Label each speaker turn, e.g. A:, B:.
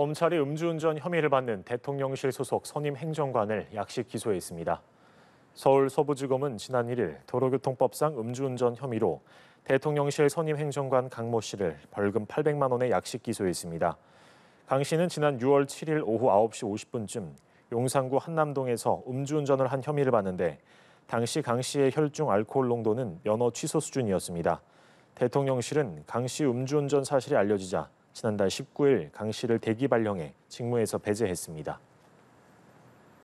A: 검찰이 음주운전 혐의를 받는 대통령실 소속 선임 행정관을 약식 기소했습니다. 서울 서부지검은 지난 1일 도로교통법상 음주운전 혐의로 대통령실 선임 행정관 강 모 씨를 벌금 800만 원의 약식 기소했습니다. 강 씨는 지난 6월 7일 오후 9시 50분쯤 용산구 한남동에서 음주운전을 한 혐의를 받는데 당시 강 씨의 혈중 알코올 농도는 면허 취소 수준이었습니다. 대통령실은 강 씨 음주운전 사실이 알려지자 지난달 19일 강 씨를 대기 발령해 직무에서 배제했습니다.